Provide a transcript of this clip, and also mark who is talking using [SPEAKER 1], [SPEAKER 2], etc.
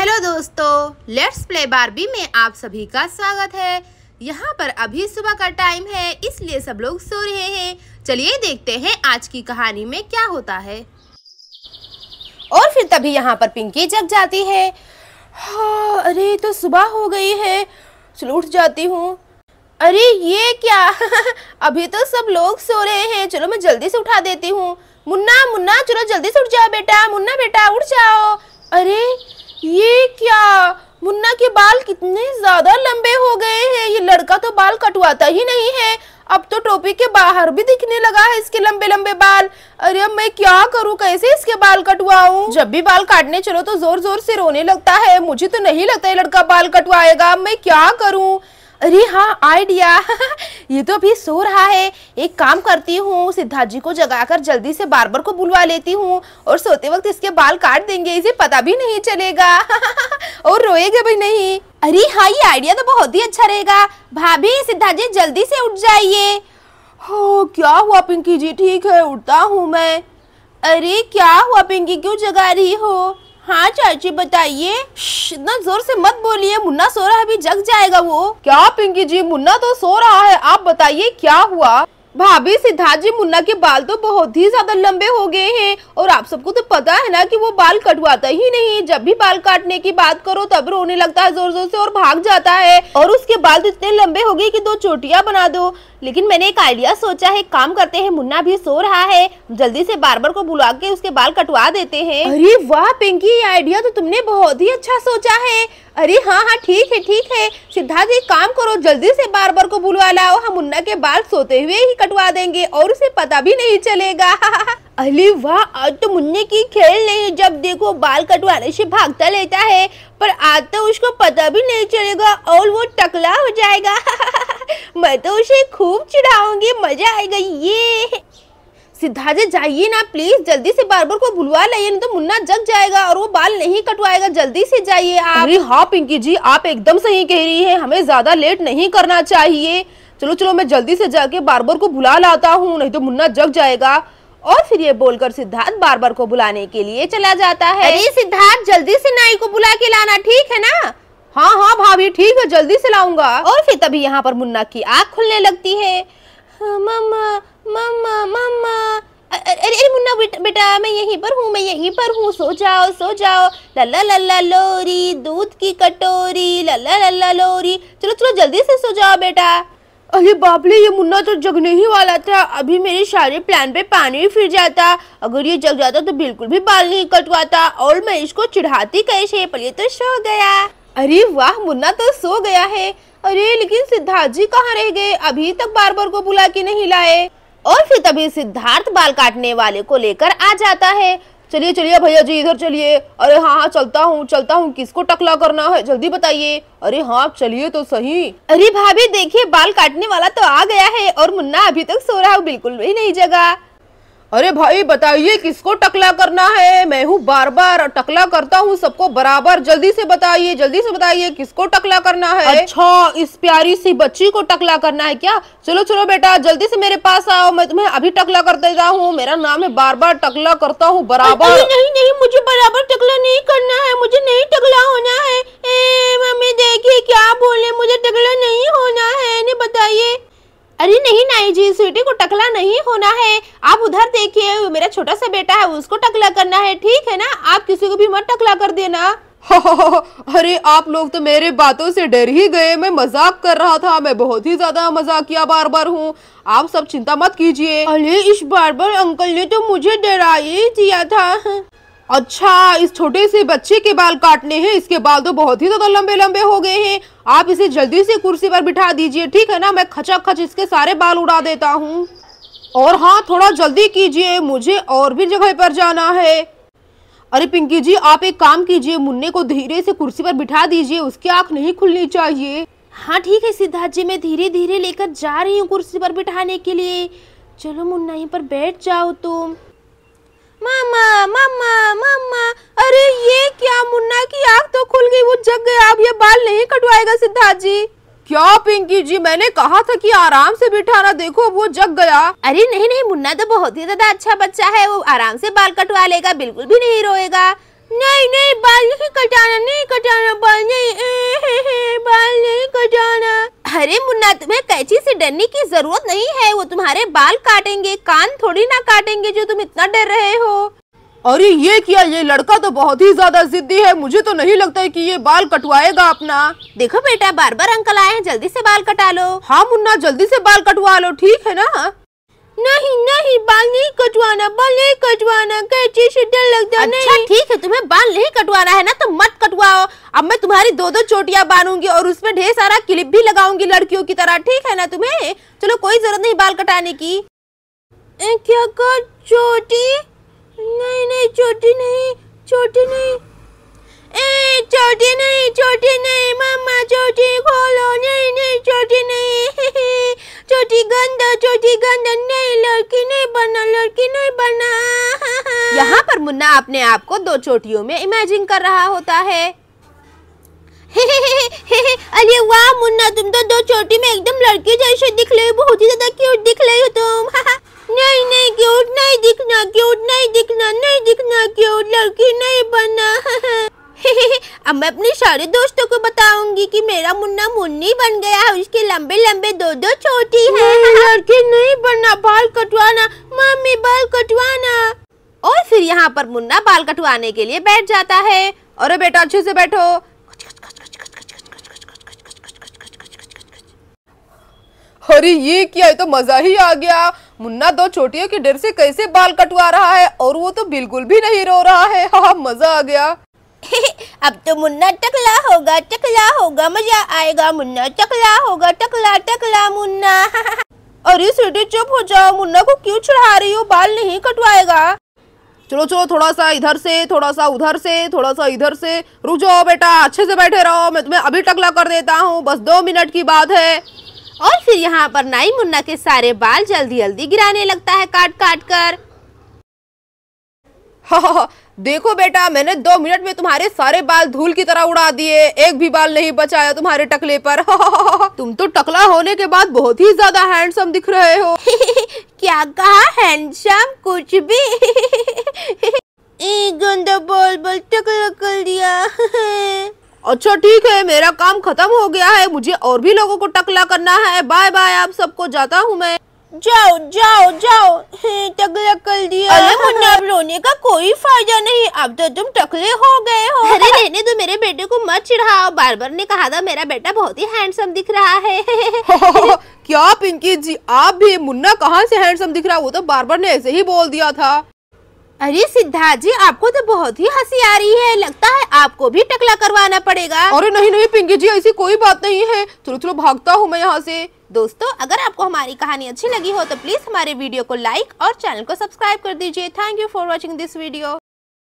[SPEAKER 1] hello दोस्तों let's play Barbie में आप सभी का स्वागत है यहाँ पर अभी सुबह का टाइम है इसलिए सब लोग सो रहे हैं चलिए देखते हैं आज की कहानी में क्या होता है और फिर तभी यहाँ पर पिंकी जग जाती है हाँ अरे तो सुबह हो गई है चलो उठ जाती हूँ अरे ये क्या अभी तो सब लोग सो रहे हैं चलो मैं जल्दी से उठा देती हूँ मुन्ना मुन्ना चलो जल्दी से उठ जाओ बेटा मुन्ना बेटा उठ जाओ अरे ये क्या मुन्ना के बाल कितने ज्यादा लंबे हो गए हैं ये लड़का तो बाल कटवाता ही नहीं है अब तो टोपी के बाहर भी दिखने लगा है इसके लंबे लंबे बाल अरे अब मैं क्या करूं कैसे इसके बाल कटवाऊं जब भी बाल काटने चलो तो जोर जोर से रोने लगता है मुझे तो नहीं लगता ये लड़का बाल कटवाएगा मैं क्या करूं अरे हाँ आइडिया ये तो अभी सो रहा है एक काम करती हूँ सिद्धार्थ जी को जगाकर जल्दी से बार्बर को बुलवा लेती हूँ और सोते वक्त इसके बाल काट देंगे इसे पता भी नहीं चलेगा और रोएगा भी नहीं अरे हाँ ये आइडिया तो बहुत ही अच्छा रहेगा भाभी सिद्धार्थ जी जल्दी से उठ जाइए हो हाँ, क्या हुआ पिंकी जी ठीक है उठता हूँ मैं अरे क्या हुआ पिंकी क्यों जगा रही हो हाँ चाची बताइए इतना जोर से मत बोलिए मुन्ना सो रहा है अभी जग जाएगा वो क्या पिंकी जी मुन्ना तो सो रहा है आप बताइए क्या हुआ भाभी सिद्धार्थ जी मुन्ना के बाल तो बहुत ही ज्यादा लंबे हो गए हैं और आप सबको तो पता है ना कि वो बाल कटवाता ही नहीं जब भी बाल काटने की बात करो तब रोने लगता है जोर जोर से और भाग जाता है और उसके बाल तो इतने लंबे हो गए कि दो चोटियां बना दो लेकिन मैंने एक आइडिया सोचा है काम करते हैं मुन्ना भी सो रहा है जल्दी से बार्बर को बुला के उसके बाल कटवा देते हैं अरे वाह पिंकी ये आइडिया तो तुमने बहुत ही अच्छा सोचा है अरे हाँ हाँ ठीक है ठीक है सिद्धार्थ एक काम करो जल्दी से बार्बर को बुलवा लाओ हम मुन्ना के बाल सोते हुए ही कटवा देंगे और उसे पता भी नहीं चलेगा अरे वाह आज तो मुन्ने की खेल नहीं जब देखो बाल कटवाने से भागता लेता है पर आज तो उसको पता भी नहीं चलेगा और वो टकला हो जाएगा मैं तो उसे खूब चिढ़ाऊंगी मजा आएगा ये सिद्धा जी जाइए ना प्लीज जल्दी से बार्बर को बुलवा लाइए नहीं तो मुन्ना जग जाएगा और वो बाल नहीं कटवाएगा जल्दी से जाइए आप अरे हाँ पिंकी जी आप एकदम सही कह रही हैं हमें ज्यादा लेट नहीं करना चाहिए चलो चलो मैं जल्दी से जाके बार्बर को बुला लाता हूँ नहीं तो मुन्ना जग जाएगा और फिर ये बोलकर सिद्धार्थ बार्बर को बुलाने के लिए चला जाता है अरे सिद्धार्थ जल्दी से नाई को बुला के लाना ठीक है ना हाँ हाँ भाभी ठीक है जल्दी से लाऊंगा और फिर तभी यहाँ पर मुन्ना की आँख खुलने लगती है हाँ, मम्मा मामा मामा अरे अरे मुन्ना बेटा मैं यहीं पर हूँ मैं यहीं पर हूँ सो जाओ सो जाओ लल्ला लल्ला लोरी दूध की कटोरी लल्ला लल्ला लोरी चलो चलो जल्दी से सो जाओ बेटा अरे बाबले ये मुन्ना तो जगने ही वाला था अभी मेरे सारे प्लान पे पानी फिर जाता अगर ये जग जाता तो बिल्कुल भी बाल नहीं कटवाता और मैं इसको चिढ़ाती कैसे पर ये तो सो गया अरे वाह मुन्ना तो सो गया है अरे लेकिन सिद्धार्थ जी कहाँ रह गए अभी तक बार बार को बुला के नहीं लाए और फिर तभी सिद्धार्थ बाल काटने वाले को लेकर आ जाता है चलिए चलिए भैया जी इधर चलिए अरे हाँ हाँ चलता हूँ चलता हूँ किसको टकला करना है जल्दी बताइए अरे हाँ चलिए तो सही अरे भाभी देखिए बाल काटने वाला तो आ गया है और मुन्ना अभी तक सो रहा है बिल्कुल भी नहीं जगा अरे भाई बताइए किसको टकला करना है मैं हूँ बार बार टकला करता हूँ सबको बराबर जल्दी से बताइए जल्दी से बताइए किसको टकला करना है अच्छा इस प्यारी सी बच्ची को टकला करना है क्या चलो चलो बेटा जल्दी से मेरे पास आओ मैं तुम्हें अभी टकला कर देता हूँ मेरा नाम है बार बार टकला करता हूँ बराबर नहीं, नहीं नहीं मुझे बराबर टकला नहीं करना है मुझे नहीं टकला होना है ए, मम्मी देखिए क्या बोले मुझे टकला नहीं होना है बताइए अरे नहीं नाई जी स्वीटी को टकला नहीं होना है आप उधर देखिए मेरा छोटा सा बेटा है उसको टकला करना है ठीक है ना आप किसी को भी मत टकला कर देना अरे आप लोग तो मेरे बातों से डर ही गए मैं मजाक कर रहा था मैं बहुत ही ज्यादा मजाकिया बार बार हूँ आप सब चिंता मत कीजिए अरे इस बार बार अंकल ने तो मुझे डरा ही दिया था अच्छा इस छोटे से बच्चे के बाल काटने हैं इसके बाल तो बहुत ही ज़्यादा तो लंबे लंबे हो गए हैं आप इसे जल्दी से कुर्सी पर बिठा दीजिए ठीक है ना मैं खचा खच इसके सारे बाल उड़ा देता हूँ और हाँ थोड़ा जल्दी कीजिए मुझे और भी जगह पर जाना है अरे पिंकी जी आप एक काम कीजिए मुन्ने को धीरे से कुर्सी पर बिठा दीजिए उसकी आँख नहीं खुलनी चाहिए हाँ ठीक है सिद्धार्थ जी मैं धीरे धीरे लेकर जा रही हूँ कुर्सी पर बिठाने के लिए चलो मुन्ना यहीं पर बैठ जाओ तुम मामा मामा मामा अरे ये क्या मुन्ना की आंख तो खुल गई वो जग गया अब ये बाल नहीं कटवाएगा सिद्धार्थ जी क्या पिंकी जी मैंने कहा था कि आराम से बिठाना देखो वो जग गया अरे नहीं नहीं मुन्ना तो बहुत ही ज्यादा अच्छा बच्चा है वो आराम से बाल कटवा लेगा बिल्कुल भी नहीं रोएगा नहीं नहीं बाल नहीं कटाना नहीं कटाना बाल नहीं ए, हे, हे, बाल नहीं कटाना अरे मुन्ना तुम्हें कैची से डरने की जरूरत नहीं है वो तुम्हारे बाल काटेंगे कान थोड़ी ना काटेंगे जो तुम इतना डर रहे हो अरे ये क्या ये लड़का तो बहुत ही ज्यादा जिद्दी है मुझे तो नहीं लगता है कि ये बाल कटवाएगा अपना देखो बेटा बार बार अंकल आए हैं जल्दी से बाल कटा लो हाँ मुन्ना जल्दी से बाल कटवा लो ठीक है ना नहीं नहीं कटवाना बाल नहीं कटवाना कैची से डर लगता अच्छा, नहीं ठीक है तुम्हें बाल नहीं कटवाना है ना तो मत कटवाओ अब मैं तुम्हारी दो दो चोटियाँ बांधूंगी और उसमें ढेर सारा क्लिप भी लगाऊंगी लड़कियों की तरह ठीक है ना तुम्हे चलो कोई जरूरत नहीं बाल कटाने की क्या कर चोटी नहीं नहीं चोटी नहीं चोटी नहीं ए चोटी नहीं चोटी नहीं मम्मा चोटी खोलो नहीं नहीं चोटी नहीं चोटी गंदा चोटी गंदा नहीं लड़की नहीं बनना लड़की नहीं बना यहाँ पर मुन्ना अपने आप को दो चोटियों में इमेजिन कर रहा होता है अरे वाह मुन्ना तुम तो दो चोटी में एकदम लड़की जैसे दिख रही हो बहुत ही ज्यादा क्यूट दिख रही हो तुम नहीं नहीं क्यूट नहीं दिखना क्यूट नहीं दिखना नहीं दिखना क्यूट लड़की नहीं बना अब मैं अपने सारे दोस्तों को बताऊंगी कि मेरा मुन्ना मुन्नी बन गया है उसके लंबे लंबे दो दो छोटी है लड़की नहीं बनना बाल कटवाना मम्मी बाल कटवाना और फिर यहाँ पर मुन्ना बाल कटवाने के लिए बैठ जाता है अरे बेटा अच्छे से बैठो अरे ये क्या है तो मजा ही आ गया मुन्ना दो छोटियों के डर से कैसे बाल कटवा रहा है और वो तो बिल्कुल भी नहीं रो रहा है हाँ मजा आ गया अब तो मुन्ना टकला होगा टकला होगा मजा आएगा मुन्ना टकला होगा टकला टकला मुन्ना अरे सीटी चुप हो जाओ मुन्ना को क्यों चढ़ा रही हो बाल नहीं कटवाएगा चलो चलो थोड़ा सा इधर से थोड़ा सा उधर से थोड़ा सा इधर से रुक जाओ बेटा अच्छे से बैठे रहो मैं तुम्हें अभी टकला कर देता हूँ बस दो मिनट की बात है और फिर यहाँ पर नाई मुन्ना के सारे बाल जल्दी जल्दी गिराने लगता है काट काट कर देखो बेटा मैंने दो मिनट में तुम्हारे सारे बाल धूल की तरह उड़ा दिए एक भी बाल नहीं बचाया तुम्हारे टकले पर तुम तो टकला होने के बाद बहुत ही ज्यादा हैंडसम दिख रहे हो क्या कहा हैंडसम कुछ भी गंदा बोल बोल टकला कर दिया अच्छा ठीक है मेरा काम खत्म हो गया है मुझे और भी लोगों को टकला करना है बाय बाय आप सबको जाता हूँ मैं जाओ जाओ जाओ टकला कर दिया अरे मुन्ना अब रोने का कोई फायदा नहीं अब तो तुम टकले हो गए हो अरे रहने तो मेरे बेटे को मत चिढ़ाओ बार ने कहा था मेरा बेटा बहुत ही हैंडसम दिख रहा है क्या पिंकी जी आप भी मुन्ना कहाँ से हैंडसम दिख रहा वो तो बार ने ऐसे ही बोल दिया था अरे सिद्धार्थ जी आपको तो बहुत ही हंसी आ रही है लगता है आपको भी टकला करवाना पड़ेगा अरे नहीं नहीं पिंकी जी ऐसी कोई बात नहीं है चलो चलो भागता हूँ मैं यहाँ से दोस्तों अगर आपको हमारी कहानी अच्छी लगी हो तो प्लीज़ हमारे वीडियो को लाइक और चैनल को सब्सक्राइब कर दीजिए thank you for watching this video